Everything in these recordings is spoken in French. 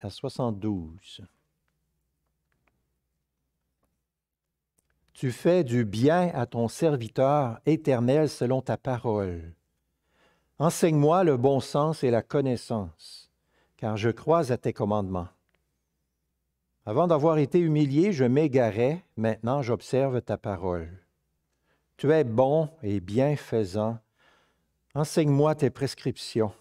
à 72. Tu fais du bien à ton serviteur éternel selon ta parole. Enseigne-moi le bon sens et la connaissance, car je crois à tes commandements. Avant d'avoir été humilié, je m'égarais, maintenant j'observe ta parole. Tu es bon et bienfaisant. Enseigne-moi tes prescriptions.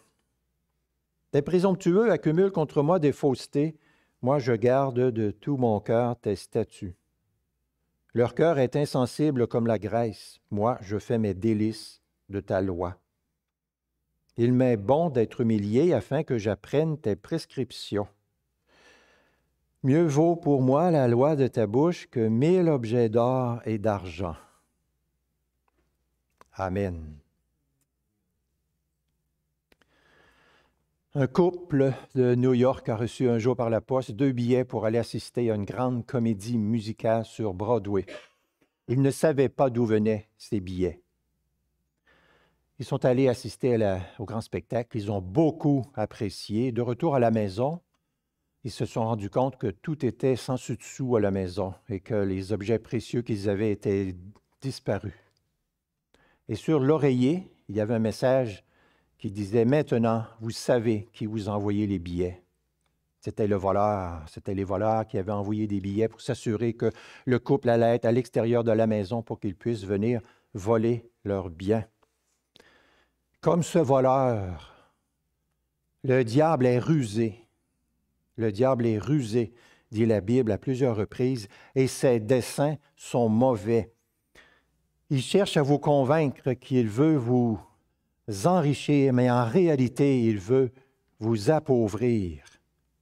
Tes présomptueux accumulent contre moi des faussetés. Moi, je garde de tout mon cœur tes statuts. Leur cœur est insensible comme la graisse. Moi, je fais mes délices de ta loi. Il m'est bon d'être humilié afin que j'apprenne tes prescriptions. Mieux vaut pour moi la loi de ta bouche que mille objets d'or et d'argent. Amen. Un couple de New York a reçu un jour par la poste deux billets pour aller assister à une grande comédie musicale sur Broadway. Ils ne savaient pas d'où venaient ces billets. Ils sont allés assister au grand spectacle. Ils ont beaucoup apprécié. De retour à la maison, ils se sont rendus compte que tout était sans dessous à la maison et que les objets précieux qu'ils avaient étaient disparus. Et sur l'oreiller, il y avait un message qui disait Maintenant, vous savez qui vous envoyait les billets. C'était le voleur, c'était les voleurs qui avaient envoyé des billets pour s'assurer que le couple allait être à l'extérieur de la maison pour qu'ils puissent venir voler leurs biens. Comme ce voleur, le diable est rusé. Le diable est rusé, dit la Bible à plusieurs reprises, et ses desseins sont mauvais. Il cherche à vous convaincre qu'il veut vous enrichir, mais en réalité, il veut vous appauvrir.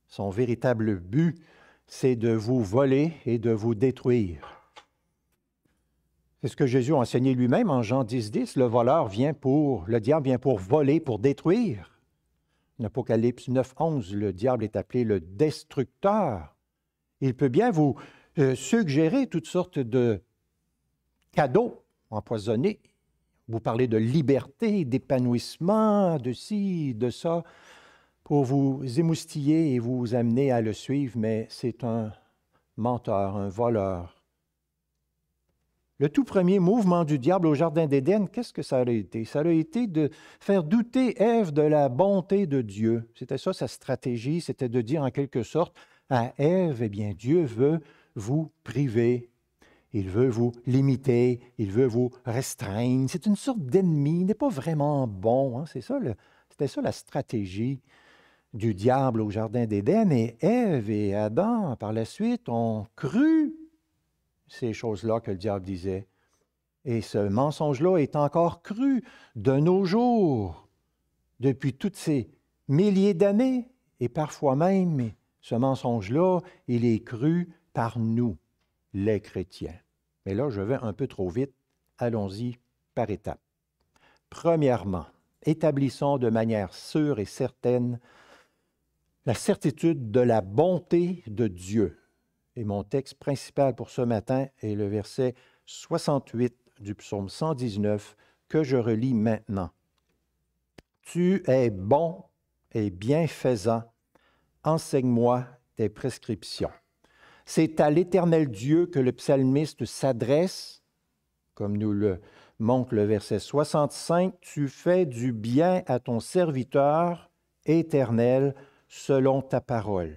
Son véritable but, c'est de vous voler et de vous détruire. C'est ce que Jésus a enseigné lui-même en Jean 10, 10. Le voleur vient pour, le diable vient pour voler, pour détruire. En Apocalypse 9, 11, le diable est appelé le destructeur. Il peut bien vous euh, suggérer toutes sortes de cadeaux empoisonnés vous parlez de liberté, d'épanouissement, de ci, de ça, pour vous émoustiller et vous amener à le suivre, mais c'est un menteur, un voleur. Le tout premier mouvement du diable au Jardin d'Éden, qu'est-ce que ça a été? Ça a été de faire douter Ève de la bonté de Dieu. C'était ça sa stratégie, c'était de dire en quelque sorte à Ève, eh bien Dieu veut vous priver il veut vous limiter, il veut vous restreindre. C'est une sorte d'ennemi, il n'est pas vraiment bon. Hein. C'est ça c'était ça la stratégie du diable au Jardin d'Éden. Et Ève et Adam, par la suite, ont cru ces choses-là que le diable disait. Et ce mensonge-là est encore cru de nos jours, depuis toutes ces milliers d'années, et parfois même, ce mensonge-là, il est cru par nous, les chrétiens. Mais là, je vais un peu trop vite. Allons-y par étapes. Premièrement, établissons de manière sûre et certaine la certitude de la bonté de Dieu. Et mon texte principal pour ce matin est le verset 68 du psaume 119 que je relis maintenant. Tu es bon et bienfaisant, enseigne-moi tes prescriptions. C'est à l'Éternel Dieu que le psalmiste s'adresse, comme nous le montre le verset 65, Tu fais du bien à ton serviteur, Éternel, selon ta parole.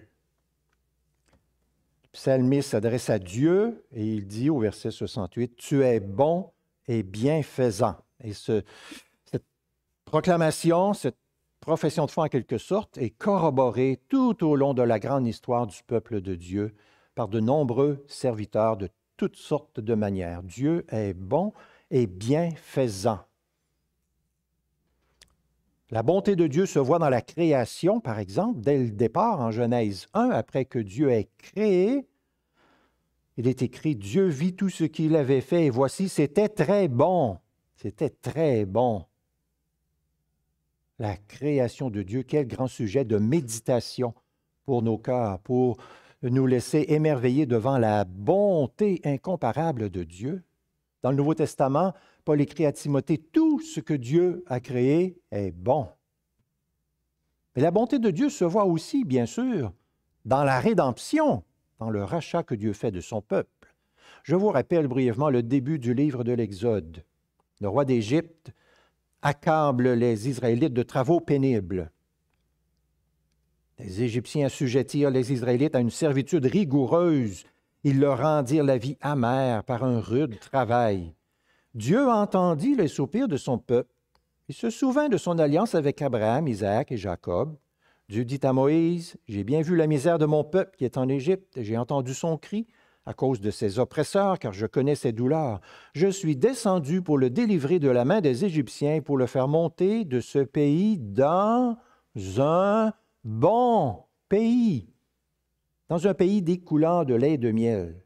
Le psalmiste s'adresse à Dieu et il dit au verset 68, Tu es bon et bienfaisant. Et cette proclamation, cette profession de foi en quelque sorte, est corroborée tout au long de la grande histoire du peuple de Dieu par de nombreux serviteurs de toutes sortes de manières. Dieu est bon et bienfaisant. La bonté de Dieu se voit dans la création, par exemple, dès le départ en Genèse 1, après que Dieu ait créé. Il est écrit, Dieu vit tout ce qu'il avait fait et voici, c'était très bon. C'était très bon. La création de Dieu, quel grand sujet de méditation pour nos cœurs, pour nous laisser émerveiller devant la bonté incomparable de Dieu. Dans le Nouveau Testament, Paul écrit à Timothée, Tout ce que Dieu a créé est bon. Mais la bonté de Dieu se voit aussi, bien sûr, dans la rédemption, dans le rachat que Dieu fait de son peuple. Je vous rappelle brièvement le début du livre de l'Exode. Le roi d'Égypte accable les Israélites de travaux pénibles. Les Égyptiens assujettirent les Israélites à une servitude rigoureuse. Ils leur rendirent la vie amère par un rude travail. Dieu entendit les soupirs de son peuple. Il se souvint de son alliance avec Abraham, Isaac et Jacob. Dieu dit à Moïse, J'ai bien vu la misère de mon peuple qui est en Égypte, j'ai entendu son cri à cause de ses oppresseurs, car je connais ses douleurs. Je suis descendu pour le délivrer de la main des Égyptiens, pour le faire monter de ce pays dans un bon pays, dans un pays découlant de lait et de miel.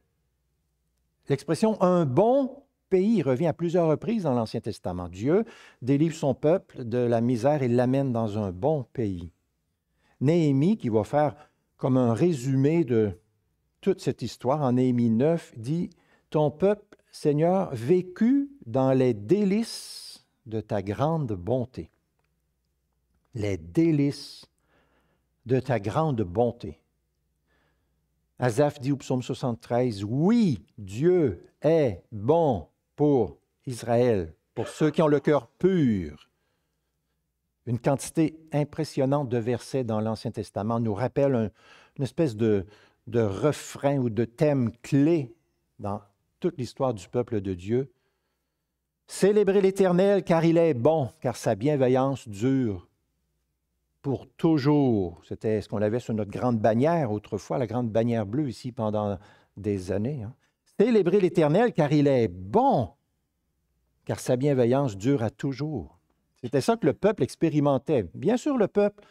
L'expression un bon pays revient à plusieurs reprises dans l'Ancien Testament. Dieu délivre son peuple de la misère et l'amène dans un bon pays. Néhémie, qui va faire comme un résumé de toute cette histoire en Néhémie 9, dit Ton peuple, Seigneur, vécut dans les délices de ta grande bonté. Les délices de ta grande bonté. Asaph dit au psaume 73, Oui, Dieu est bon pour Israël, pour ceux qui ont le cœur pur. Une quantité impressionnante de versets dans l'Ancien Testament nous rappelle une espèce de, de refrain ou de thème clé dans toute l'histoire du peuple de Dieu. Célébrez l'Éternel car il est bon, car sa bienveillance dure pour toujours. C'était ce qu'on avait sur notre grande bannière autrefois, la grande bannière bleue ici pendant des années. Hein. Célébrer Célébrez l'Éternel car il est bon, car sa bienveillance dure à toujours. C'était ça que le peuple expérimentait. Bien sûr, le peuple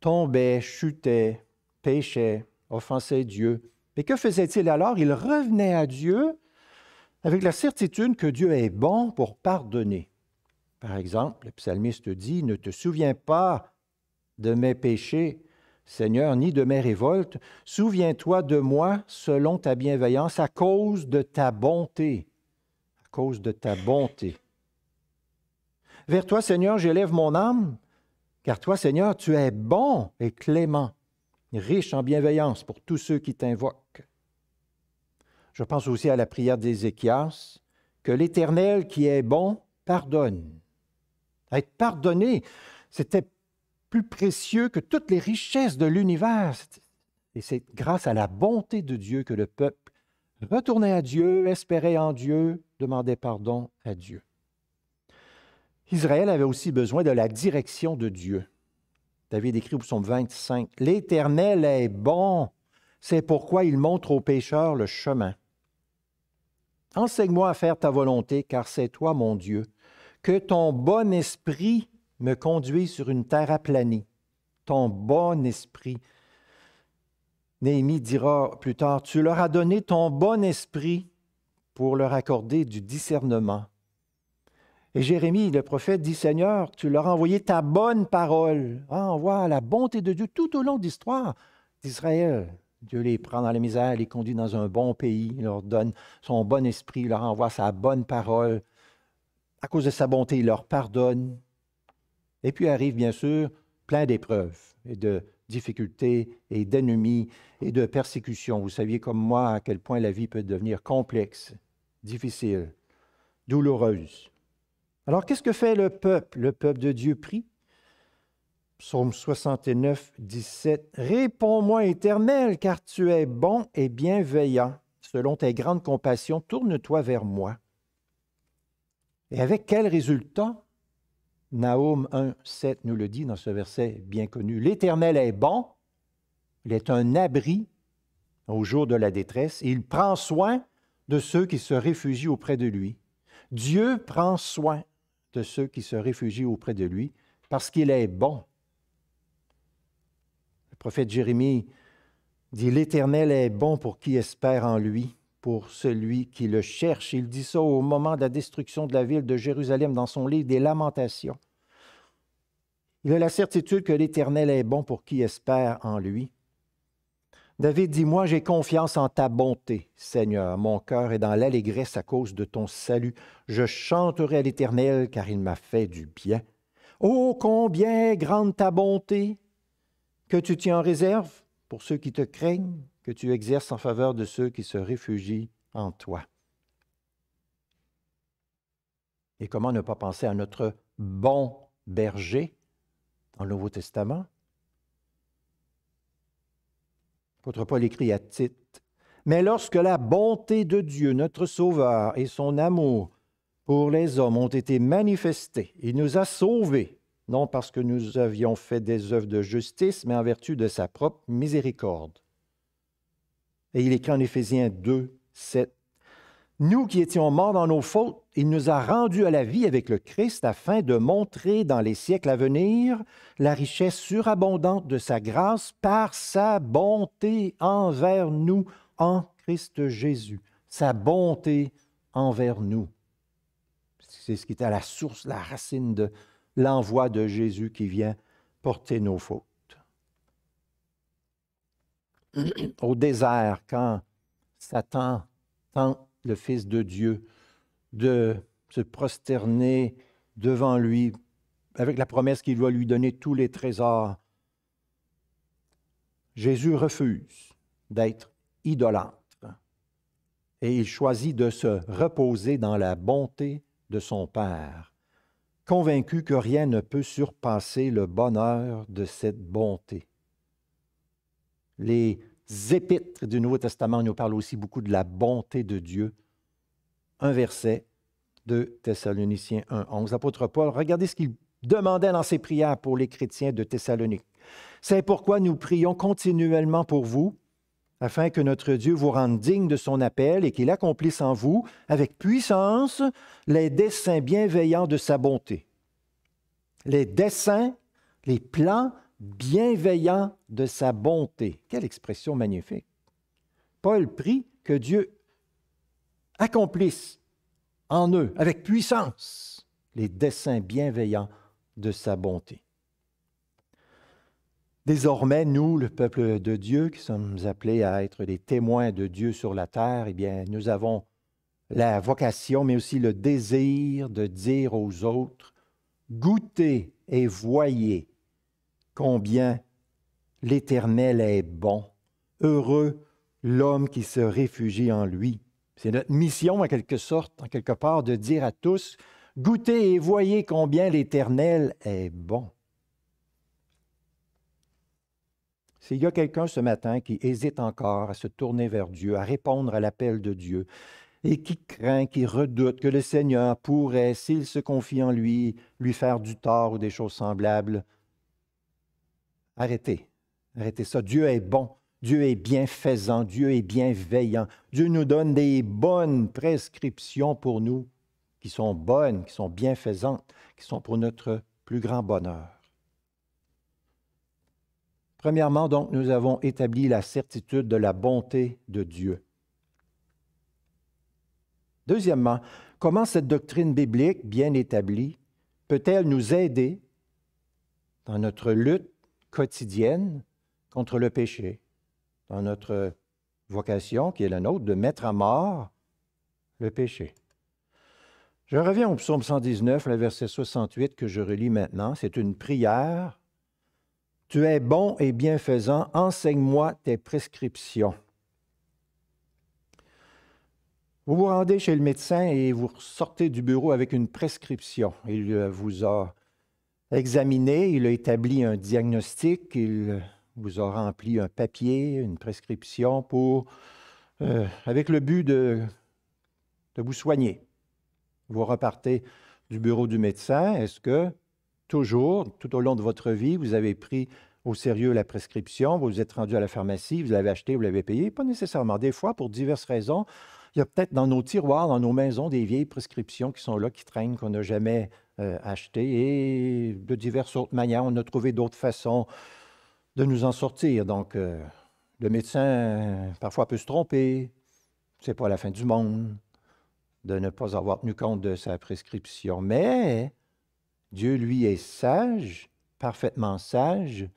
tombait, chutait, péchait, offensait Dieu. Mais que faisait-il alors? Il revenait à Dieu avec la certitude que Dieu est bon pour pardonner. Par exemple, le psalmiste dit, Ne te souviens pas de mes péchés, Seigneur, ni de mes révoltes. Souviens-toi de moi selon ta bienveillance à cause de ta bonté. À cause de ta bonté. Vers toi, Seigneur, j'élève mon âme, car toi, Seigneur, tu es bon et clément, riche en bienveillance pour tous ceux qui t'invoquent. Je pense aussi à la prière d'Ézéchias, que l'Éternel qui est bon pardonne. Être pardonné, c'était plus précieux que toutes les richesses de l'univers. Et c'est grâce à la bonté de Dieu que le peuple retournait à Dieu, espérait en Dieu, demandait pardon à Dieu. Israël avait aussi besoin de la direction de Dieu. David écrit au psaume 25, L'Éternel est bon, c'est pourquoi il montre aux pécheurs le chemin. Enseigne-moi à faire ta volonté, car c'est toi mon Dieu. Que ton bon esprit me conduis sur une terre aplanie. Ton bon esprit. Néhémie dira plus tard, Tu leur as donné ton bon esprit pour leur accorder du discernement. Et Jérémie, le prophète, dit, Seigneur, tu leur as envoyé ta bonne parole. Ah, la bonté de Dieu tout au long de l'histoire d'Israël. Dieu les prend dans la misère, les conduit dans un bon pays, leur donne son bon esprit, leur envoie sa bonne parole. À cause de sa bonté, il leur pardonne, et puis arrive bien sûr plein d'épreuves et de difficultés et d'ennemis et de persécutions. Vous saviez comme moi à quel point la vie peut devenir complexe, difficile, douloureuse. Alors qu'est-ce que fait le peuple Le peuple de Dieu prie. Psaume 69, 17. Réponds-moi, Éternel, car tu es bon et bienveillant. Selon tes grandes compassions, tourne-toi vers moi. Et avec quel résultat Naoum 1, 7 nous le dit dans ce verset bien connu. L'Éternel est bon, il est un abri au jour de la détresse, il prend soin de ceux qui se réfugient auprès de lui. Dieu prend soin de ceux qui se réfugient auprès de lui parce qu'il est bon. Le prophète Jérémie dit, L'Éternel est bon pour qui espère en lui, pour celui qui le cherche. Il dit ça au moment de la destruction de la ville de Jérusalem dans son livre des Lamentations. Il a la certitude que l'Éternel est bon pour qui espère en lui. David dit, Moi j'ai confiance en ta bonté, Seigneur. Mon cœur est dans l'allégresse à cause de ton salut. Je chanterai à l'Éternel car il m'a fait du bien. Oh, combien grande ta bonté que tu tiens en réserve pour ceux qui te craignent que tu exerces en faveur de ceux qui se réfugient en toi. Et comment ne pas penser à notre bon berger dans le Nouveau Testament? Votre Paul écrit à Tite, Mais lorsque la bonté de Dieu, notre Sauveur, et son amour pour les hommes ont été manifestés, il nous a sauvés, non parce que nous avions fait des œuvres de justice, mais en vertu de sa propre miséricorde et il écrit en Éphésiens 2, 7. Nous qui étions morts dans nos fautes, il nous a rendus à la vie avec le Christ afin de montrer dans les siècles à venir la richesse surabondante de sa grâce par sa bonté envers nous en Christ Jésus. Sa bonté envers nous. C'est ce qui est à la source, la racine de l'envoi de Jésus qui vient porter nos fautes au désert quand Satan tente le Fils de Dieu de se prosterner devant lui avec la promesse qu'il doit lui donner tous les trésors. Jésus refuse d'être idolâtre et il choisit de se reposer dans la bonté de son Père, convaincu que rien ne peut surpasser le bonheur de cette bonté. Les épîtres du Nouveau Testament nous parlent aussi beaucoup de la bonté de Dieu. Un verset de Thessaloniciens 1, 11. L'apôtre Paul, regardez ce qu'il demandait dans ses prières pour les chrétiens de Thessalonique. C'est pourquoi nous prions continuellement pour vous, afin que notre Dieu vous rende digne de son appel et qu'il accomplisse en vous, avec puissance, les desseins bienveillants de sa bonté. Les desseins, les plans bienveillant de sa bonté. Quelle expression magnifique. Paul prie que Dieu accomplisse en eux, avec puissance, les desseins bienveillants de sa bonté. Désormais, nous, le peuple de Dieu, qui sommes appelés à être des témoins de Dieu sur la terre, eh bien, nous avons la vocation, mais aussi le désir de dire aux autres, goûtez et voyez Combien l'Éternel est bon, heureux l'homme qui se réfugie en lui. C'est notre mission, en quelque sorte, en quelque part, de dire à tous, goûtez et voyez combien l'Éternel est bon. S'il y a quelqu'un ce matin qui hésite encore à se tourner vers Dieu, à répondre à l'appel de Dieu, et qui craint, qui redoute que le Seigneur pourrait, s'il se confie en lui, lui faire du tort ou des choses semblables, Arrêtez. Arrêtez ça. Dieu est bon. Dieu est bienfaisant. Dieu est bienveillant. Dieu nous donne des bonnes prescriptions pour nous, qui sont bonnes, qui sont bienfaisantes, qui sont pour notre plus grand bonheur. Premièrement, donc, nous avons établi la certitude de la bonté de Dieu. Deuxièmement, comment cette doctrine biblique bien établie peut-elle nous aider dans notre lutte quotidienne contre le péché, dans notre vocation qui est la nôtre de mettre à mort le péché. Je reviens au psaume 119, le verset 68 que je relis maintenant. C'est une prière. Tu es bon et bienfaisant, enseigne-moi tes prescriptions. Vous vous rendez chez le médecin et vous sortez du bureau avec une prescription. Il vous a examiné, il a établi un diagnostic, il vous a rempli un papier, une prescription euh, avec le but de, de vous soigner. Vous repartez du bureau du médecin. Est-ce que toujours, tout au long de votre vie, vous avez pris au sérieux la prescription, vous vous êtes rendu à la pharmacie, vous l'avez acheté, vous l'avez payé? Pas nécessairement. Des fois, pour diverses raisons, il y a peut-être dans nos tiroirs, dans nos maisons, des vieilles prescriptions qui sont là, qui traînent, qu'on n'a jamais euh, acheter. Et de diverses autres manières, on a trouvé d'autres façons de nous en sortir. Donc, euh, le médecin parfois peut se tromper. C'est pas la fin du monde de ne pas avoir tenu compte de sa prescription. Mais Dieu, lui, est sage, parfaitement sage.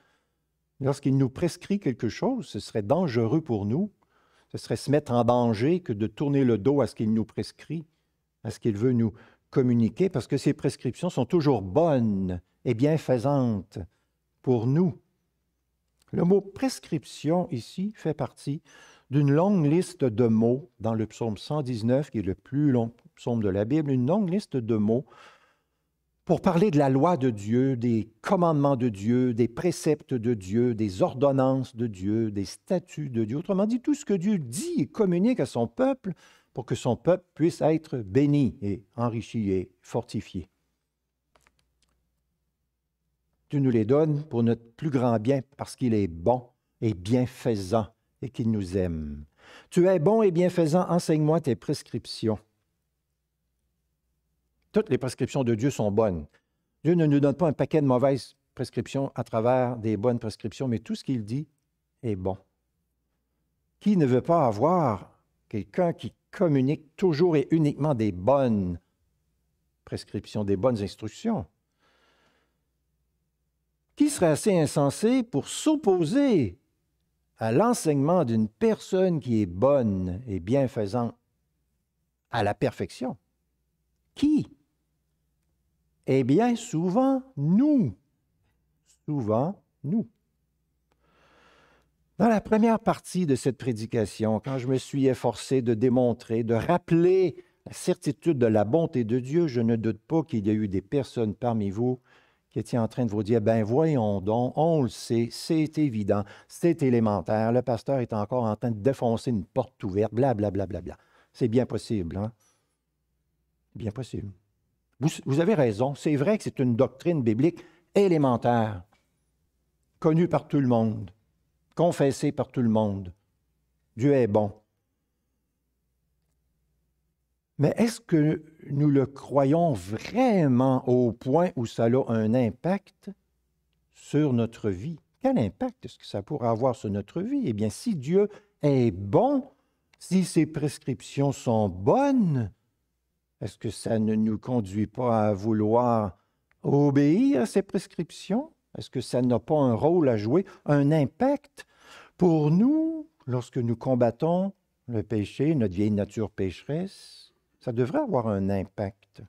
Lorsqu'il nous prescrit quelque chose, ce serait dangereux pour nous. Ce serait se mettre en danger que de tourner le dos à ce qu'il nous prescrit, à ce qu'il veut nous, communiquer parce que ces prescriptions sont toujours bonnes et bienfaisantes pour nous. Le mot prescription ici fait partie d'une longue liste de mots dans le psaume 119, qui est le plus long psaume de la Bible, une longue liste de mots pour parler de la loi de Dieu, des commandements de Dieu, des préceptes de Dieu, des ordonnances de Dieu, des statuts de Dieu. Autrement dit, tout ce que Dieu dit et communique à son peuple, pour que son peuple puisse être béni et enrichi et fortifié. Tu nous les donnes pour notre plus grand bien parce qu'il est bon et bienfaisant et qu'il nous aime. Tu es bon et bienfaisant, enseigne-moi tes prescriptions. Toutes les prescriptions de Dieu sont bonnes. Dieu ne nous donne pas un paquet de mauvaises prescriptions à travers des bonnes prescriptions, mais tout ce qu'il dit est bon. Qui ne veut pas avoir quelqu'un qui communique toujours et uniquement des bonnes prescriptions, des bonnes instructions. Qui serait assez insensé pour s'opposer à l'enseignement d'une personne qui est bonne et bienfaisante à la perfection? Qui? Eh bien, souvent, nous. Souvent, nous. Dans la première partie de cette prédication, quand je me suis efforcé de démontrer, de rappeler la certitude de la bonté de Dieu, je ne doute pas qu'il y a eu des personnes parmi vous qui étaient en train de vous dire, ben voyons donc, on le sait, c'est évident, c'est élémentaire, le pasteur est encore en train de défoncer une porte ouverte, blablabla. Bla, bla, bla, bla. C'est bien possible, hein? Bien possible. vous avez raison, c'est vrai que c'est une doctrine biblique élémentaire, connue par tout le monde confessé par tout le monde. Dieu est bon. Mais est-ce que nous le croyons vraiment au point où ça a un impact sur notre vie? Quel impact est-ce que ça pourrait avoir sur notre vie? Eh bien, si Dieu est bon, si ses prescriptions sont bonnes, est-ce que ça ne nous conduit pas à vouloir obéir à ses prescriptions? Est-ce que ça n'a pas un rôle à jouer, un impact pour nous lorsque nous combattons le péché, notre vieille nature pécheresse? Ça devrait avoir un impact.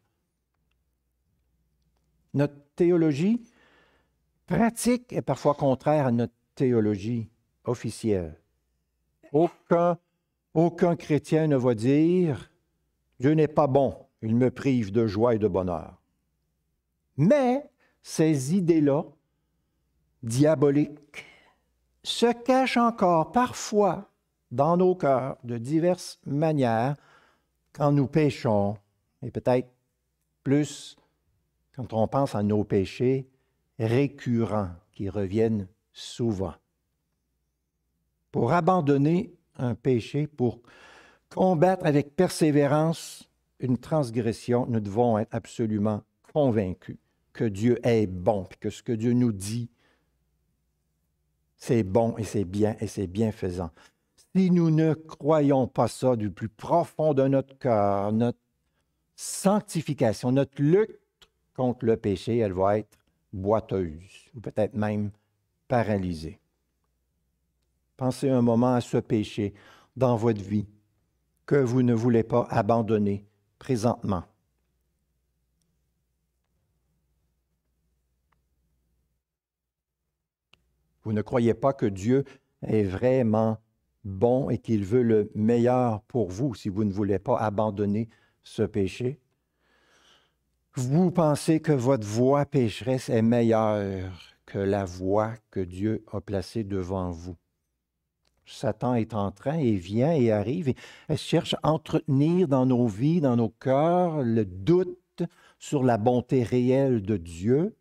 Notre théologie pratique est parfois contraire à notre théologie officielle. Aucun, aucun chrétien ne va dire Dieu n'est pas bon, il me prive de joie et de bonheur. Mais ces idées-là diabolique se cache encore parfois dans nos cœurs de diverses manières quand nous péchons, et peut-être plus quand on pense à nos péchés récurrents qui reviennent souvent. Pour abandonner un péché, pour combattre avec persévérance une transgression, nous devons être absolument convaincus que Dieu est bon, que ce que Dieu nous dit c'est bon et c'est bien et c'est bienfaisant. Si nous ne croyons pas ça du plus profond de notre cœur, notre sanctification, notre lutte contre le péché, elle va être boiteuse ou peut-être même paralysée. Pensez un moment à ce péché dans votre vie que vous ne voulez pas abandonner présentement. Vous ne croyez pas que Dieu est vraiment bon et qu'il veut le meilleur pour vous si vous ne voulez pas abandonner ce péché? Vous pensez que votre voie pécheresse est meilleure que la voie que Dieu a placée devant vous. Satan est en train et vient et arrive et cherche à entretenir dans nos vies, dans nos cœurs, le doute sur la bonté réelle de Dieu.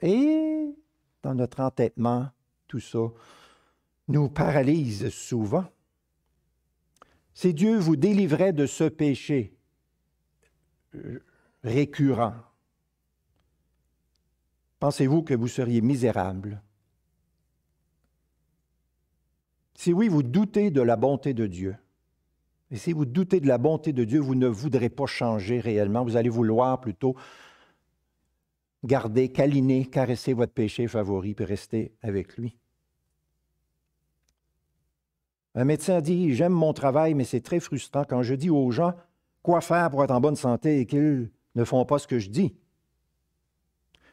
Et notre entêtement, tout ça, nous paralyse souvent. Si Dieu vous délivrait de ce péché euh, récurrent, pensez-vous que vous seriez misérable? Si oui, vous doutez de la bonté de Dieu. Et si vous doutez de la bonté de Dieu, vous ne voudrez pas changer réellement. Vous allez vouloir plutôt Gardez, câliner, caressez votre péché favori et rester avec lui. Un médecin dit J'aime mon travail, mais c'est très frustrant quand je dis aux gens quoi faire pour être en bonne santé et qu'ils ne font pas ce que je dis.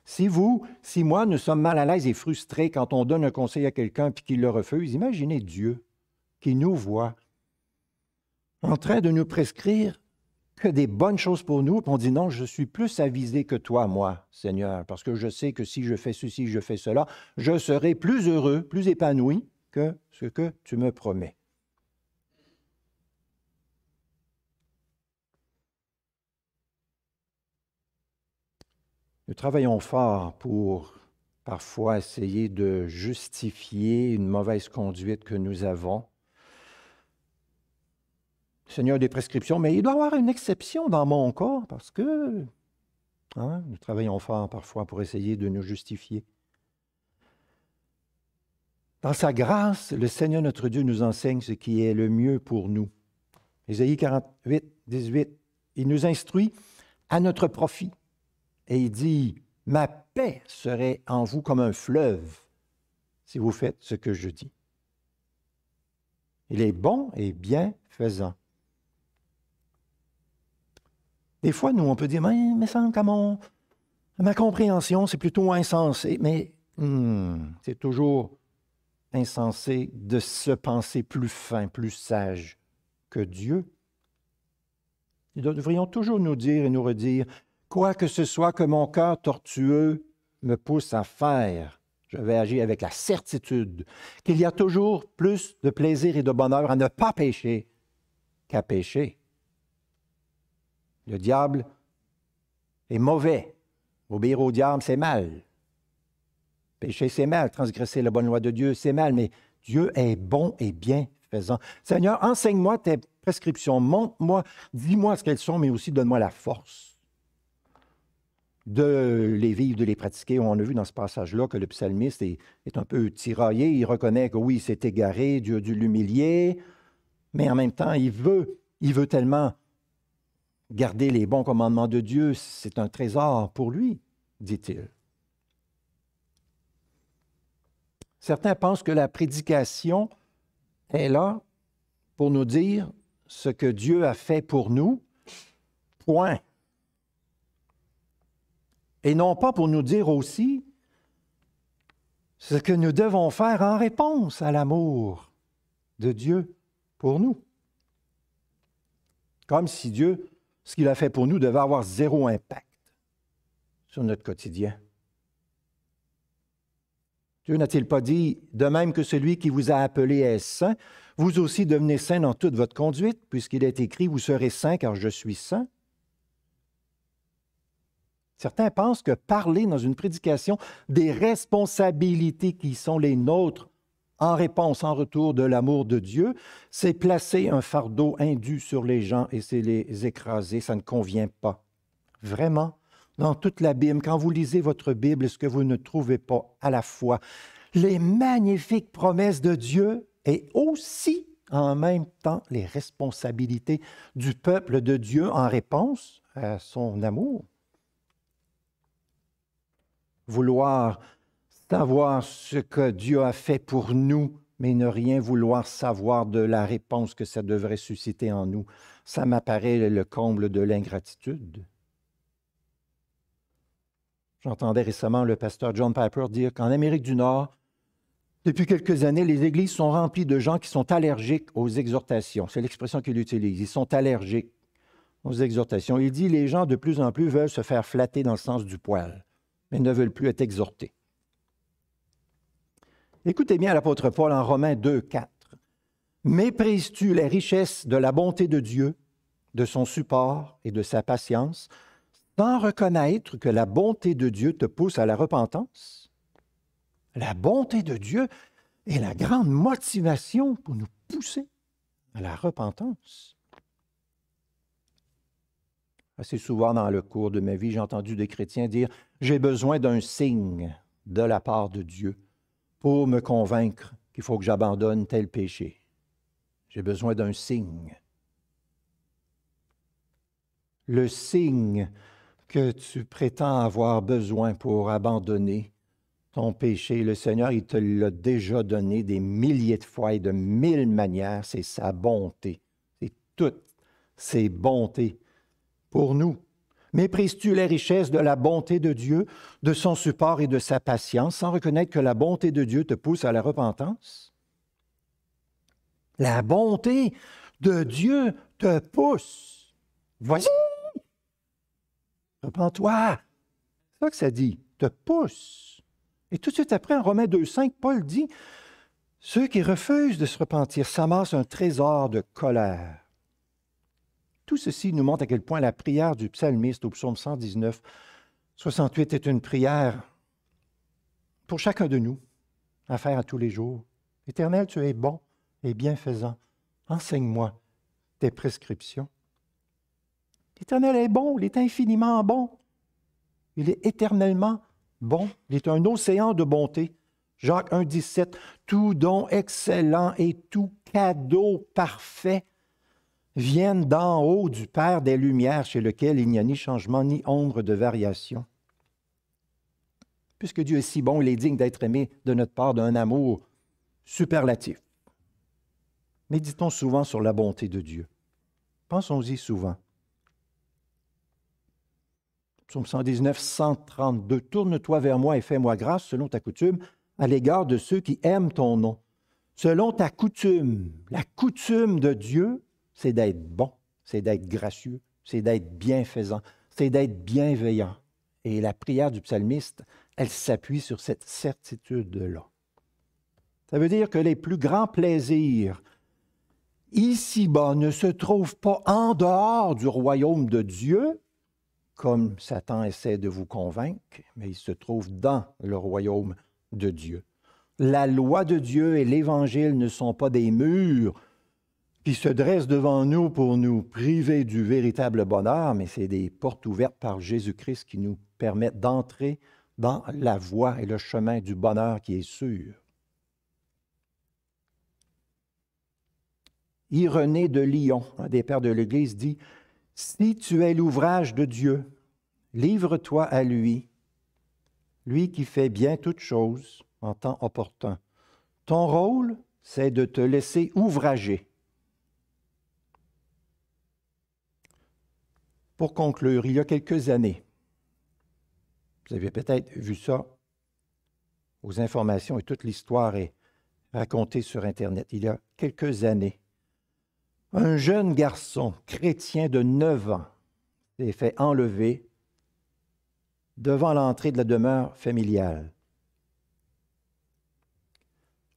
Si vous, si moi, nous sommes mal à l'aise et frustrés quand on donne un conseil à quelqu'un puis qu'il le refuse, imaginez Dieu qui nous voit en train de nous prescrire que des bonnes choses pour nous. Puis on dit non, je suis plus avisé que toi, moi, Seigneur, parce que je sais que si je fais ceci, je fais cela, je serai plus heureux, plus épanoui que ce que tu me promets. Nous travaillons fort pour parfois essayer de justifier une mauvaise conduite que nous avons Seigneur des prescriptions, mais il doit y avoir une exception dans mon cas parce que hein, nous travaillons fort parfois pour essayer de nous justifier. Dans sa grâce, le Seigneur notre Dieu nous enseigne ce qui est le mieux pour nous. Ésaïe 48, 18, il nous instruit à notre profit et il dit, ma paix serait en vous comme un fleuve si vous faites ce que je dis. Il est bon et bienfaisant des fois, nous, on peut dire, mais, mais ça, qu'à ma compréhension, c'est plutôt insensé. Mais hmm, c'est toujours insensé de se penser plus fin, plus sage que Dieu. Nous devrions toujours nous dire et nous redire, quoi que ce soit que mon cœur tortueux me pousse à faire, je vais agir avec la certitude qu'il y a toujours plus de plaisir et de bonheur à ne pas pécher qu'à pécher. Le diable est mauvais. Obéir au diable, c'est mal. Pécher, c'est mal. Transgresser la bonne loi de Dieu, c'est mal. Mais Dieu est bon et bienfaisant. Seigneur, enseigne-moi tes prescriptions. Montre-moi, dis-moi ce qu'elles sont, mais aussi donne-moi la force de les vivre, de les pratiquer. On a vu dans ce passage-là que le psalmiste est, un peu tiraillé. Il reconnaît que oui, il s'est égaré, Dieu a dû l'humilier, mais en même temps, il veut, il veut tellement Garder les bons commandements de Dieu, c'est un trésor pour lui, dit-il. Certains pensent que la prédication est là pour nous dire ce que Dieu a fait pour nous, point. Et non pas pour nous dire aussi ce que nous devons faire en réponse à l'amour de Dieu pour nous. Comme si Dieu ce qu'il a fait pour nous devait avoir zéro impact sur notre quotidien. Dieu n'a-t-il pas dit, de même que celui qui vous a appelé est saint, vous aussi devenez saint dans toute votre conduite, puisqu'il est écrit, vous serez saint car je suis saint. Certains pensent que parler dans une prédication des responsabilités qui sont les nôtres en réponse, en retour de l'amour de Dieu, c'est placer un fardeau indu sur les gens et c'est les écraser. Ça ne convient pas. Vraiment. Dans toute la Bible, quand vous lisez votre Bible, est-ce que vous ne trouvez pas à la fois les magnifiques promesses de Dieu et aussi en même temps les responsabilités du peuple de Dieu en réponse à son amour? Vouloir savoir ce que Dieu a fait pour nous, mais ne rien vouloir savoir de la réponse que ça devrait susciter en nous, ça m'apparaît le comble de l'ingratitude. J'entendais récemment le pasteur John Piper dire qu'en Amérique du Nord, depuis quelques années, les églises sont remplies de gens qui sont allergiques aux exhortations. C'est l'expression qu'il utilise. Ils sont allergiques aux exhortations. Il dit les gens de plus en plus veulent se faire flatter dans le sens du poil, mais ne veulent plus être exhortés. Écoutez bien l'apôtre Paul en Romains 2, 4. Méprises-tu les richesses de la bonté de Dieu, de son support et de sa patience, sans reconnaître que la bonté de Dieu te pousse à la repentance? La bonté de Dieu est la grande motivation pour nous pousser à la repentance. Assez souvent dans le cours de ma vie, j'ai entendu des chrétiens dire, j'ai besoin d'un signe de la part de Dieu pour me convaincre qu'il faut que j'abandonne tel péché. J'ai besoin d'un signe. Le signe que tu prétends avoir besoin pour abandonner ton péché, le Seigneur, il te l'a déjà donné des milliers de fois et de mille manières. C'est sa bonté. C'est toutes ses bontés pour nous. Méprises-tu les richesses de la bonté de Dieu, de son support et de sa patience, sans reconnaître que la bonté de Dieu te pousse à la repentance? La bonté de Dieu te pousse. Voici. Repends-toi! C'est ça que ça dit, te pousse. Et tout de suite après, en Romains 2,5, Paul dit Ceux qui refusent de se repentir s'amassent un trésor de colère tout ceci nous montre à quel point la prière du psalmiste au psaume 119, 68 est une prière pour chacun de nous à faire à tous les jours. Éternel, tu es bon et bienfaisant. Enseigne-moi tes prescriptions. L'Éternel est bon, il est infiniment bon. Il est éternellement bon. Il est un océan de bonté. Jacques 17, « tout don excellent et tout cadeau parfait viennent d'en haut du Père des Lumières, chez lequel il n'y a ni changement ni ombre de variation. Puisque Dieu est si bon, il est digne d'être aimé de notre part d'un amour superlatif. Méditons souvent sur la bonté de Dieu. Pensons-y souvent. Psaume 119, 132. Tourne-toi vers moi et fais-moi grâce selon ta coutume à l'égard de ceux qui aiment ton nom. Selon ta coutume, la coutume de Dieu, c'est d'être bon, c'est d'être gracieux, c'est d'être bienfaisant, c'est d'être bienveillant. Et la prière du psalmiste, elle s'appuie sur cette certitude-là. Ça veut dire que les plus grands plaisirs ici-bas ne se trouvent pas en dehors du royaume de Dieu, comme Satan essaie de vous convaincre, mais ils se trouvent dans le royaume de Dieu. La loi de Dieu et l'Évangile ne sont pas des murs puis se dresse devant nous pour nous priver du véritable bonheur, mais c'est des portes ouvertes par Jésus-Christ qui nous permettent d'entrer dans la voie et le chemin du bonheur qui est sûr. Irénée de Lyon, un des pères de l'Église, dit Si tu es l'ouvrage de Dieu, livre-toi à lui, lui qui fait bien toutes choses en temps opportun. Ton rôle, c'est de te laisser ouvrager Pour conclure, il y a quelques années, vous avez peut-être vu ça aux informations et toute l'histoire est racontée sur Internet. Il y a quelques années, un jeune garçon chrétien de 9 ans s'est fait enlever devant l'entrée de la demeure familiale.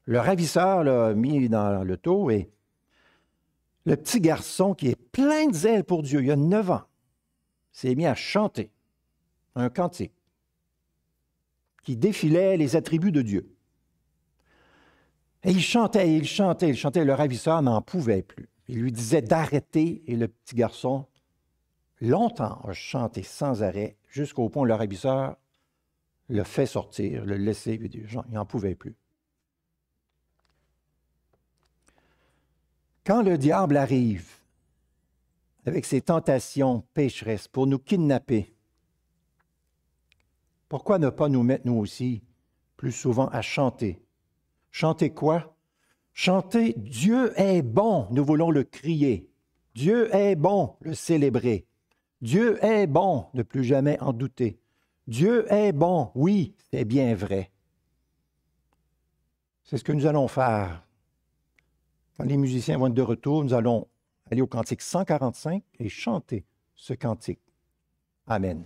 Le ravisseur l'a mis dans le taux et le petit garçon qui est plein de zèle pour Dieu, il y a 9 ans, s'est mis à chanter un cantique qui défilait les attributs de Dieu. Et il chantait, il chantait, il chantait. Le ravisseur n'en pouvait plus. Il lui disait d'arrêter et le petit garçon, longtemps, a chanté sans arrêt jusqu'au point où le ravisseur le fait sortir, le laisser. Il n'en pouvait plus. Quand le diable arrive avec ses tentations pécheresses pour nous kidnapper. Pourquoi ne pas nous mettre, nous aussi, plus souvent à chanter? Chanter quoi? Chanter Dieu est bon, nous voulons le crier. Dieu est bon, le célébrer. Dieu est bon, ne plus jamais en douter. Dieu est bon, oui, c'est bien vrai. C'est ce que nous allons faire. Quand les musiciens vont être de retour, nous allons Allez au cantique 145 et chantez ce cantique. Amen.